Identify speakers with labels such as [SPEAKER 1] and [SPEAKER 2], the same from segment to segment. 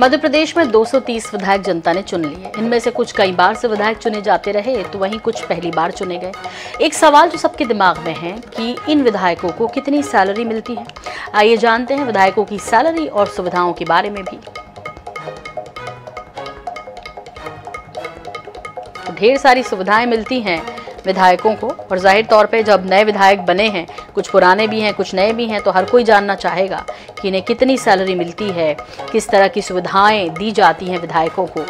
[SPEAKER 1] मध्य प्रदेश में 230 विधायक जनता ने चुन लिए इनमें से कुछ कई बार से विधायक चुने जाते रहे तो वहीं कुछ पहली बार चुने गए एक सवाल जो सबके दिमाग में है कि इन विधायकों को कितनी सैलरी मिलती है आइए जानते हैं विधायकों की सैलरी और सुविधाओं के बारे में भी ढेर सारी सुविधाएं मिलती हैं विधायकों को और जाहिर तौर पे जब नए विधायक बने हैं कुछ पुराने भी हैं कुछ नए भी हैं तो हर कोई जानना चाहेगा कि इन्हें कितनी सैलरी मिलती है किस तरह की सुविधाएं दी जाती हैं विधायकों को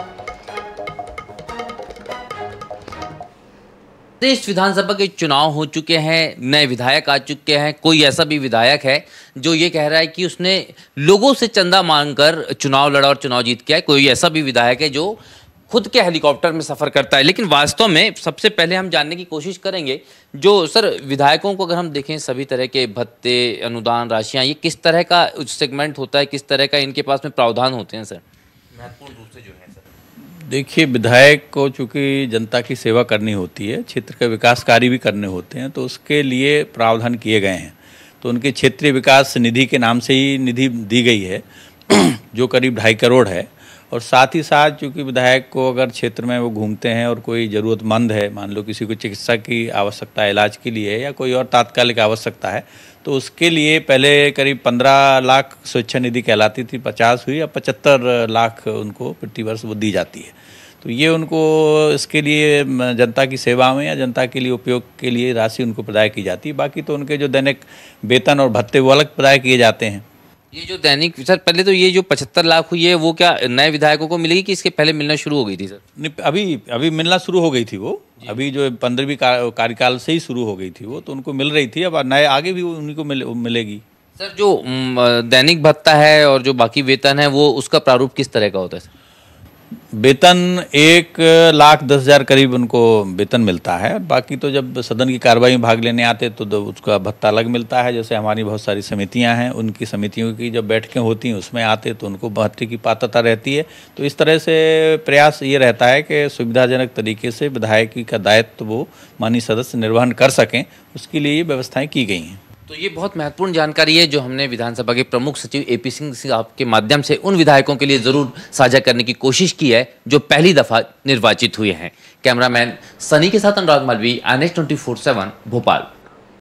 [SPEAKER 2] प्रदेश विधानसभा के चुनाव हो चुके हैं नए विधायक आ चुके हैं कोई ऐसा भी विधायक है जो ये कह रहा है कि उसने लोगों से चंदा मांगकर चुनाव लड़ा और चुनाव जीत किया है कोई ऐसा भी विधायक है जो खुद के हेलीकॉप्टर में सफ़र करता है लेकिन वास्तव में सबसे पहले हम जानने की कोशिश करेंगे जो सर विधायकों को अगर हम देखें सभी तरह के भत्ते अनुदान राशियाँ ये किस तरह का सेगमेंट होता है किस तरह का इनके पास में प्रावधान होते हैं सर महत्वपूर्ण रूप
[SPEAKER 3] से जो है सर देखिए विधायक को चूँकि जनता की सेवा करनी होती है क्षेत्र के विकास कार्य भी करने होते हैं तो उसके लिए प्रावधान किए गए हैं तो उनके क्षेत्रीय विकास निधि के नाम से ही निधि दी गई है जो करीब ढाई करोड़ है और साथ ही साथ चूँकि विधायक को अगर क्षेत्र में वो घूमते हैं और कोई ज़रूरतमंद है मान लो किसी को चिकित्सा की आवश्यकता इलाज के लिए या कोई और तात्कालिक आवश्यकता है तो उसके लिए पहले करीब पंद्रह लाख स्वेच्छा निधि कहलाती थी पचास हुई या पचहत्तर लाख उनको प्रतिवर्ष वो दी जाती है तो ये उनको इसके लिए जनता की सेवा में या जनता के लिए उपयोग के लिए राशि उनको प्रदाय की जाती है बाकी तो उनके जो दैनिक वेतन और भत्ते वो अलग प्रदाय किए जाते हैं
[SPEAKER 2] ये जो दैनिक सर पहले तो ये जो पचहत्तर लाख हुई है वो क्या नए विधायकों को मिलेगी कि इसके पहले मिलना शुरू हो गई थी सर अभी अभी मिलना शुरू हो गई थी वो
[SPEAKER 3] अभी जो पंद्रहवीं कार्यकाल से ही शुरू हो गई थी वो तो उनको मिल रही थी अब नए आगे भी उनको मिले,
[SPEAKER 2] मिलेगी सर जो दैनिक भत्ता है और जो बाकी वेतन है वो उसका प्रारूप किस तरह का होता है सर
[SPEAKER 3] वेतन एक लाख दस हज़ार करीब उनको वेतन मिलता है बाकी तो जब सदन की कार्रवाई में भाग लेने आते तो, तो, उसका भत्ता अलग मिलता है जैसे हमारी बहुत सारी समितियां हैं उनकी समितियों की जब बैठकें होती हैं उसमें आते तो उनको भत्ते की पात्रता रहती है तो इस तरह से प्रयास ये रहता है कि सुविधाजनक तरीके से विधायकी का दायित्व वो माननीय सदस्य निर्वहन कर सकें उसके लिए व्यवस्थाएँ की गई हैं
[SPEAKER 2] तो ये बहुत महत्वपूर्ण जानकारी है जो हमने विधानसभा के प्रमुख सचिव ए पी सिंह आपके माध्यम से उन विधायकों के लिए ज़रूर साझा करने की कोशिश की है जो पहली दफ़ा निर्वाचित हुए हैं कैमरामैन सनी के साथ Anurag Malvi N H twenty four seven Bhopal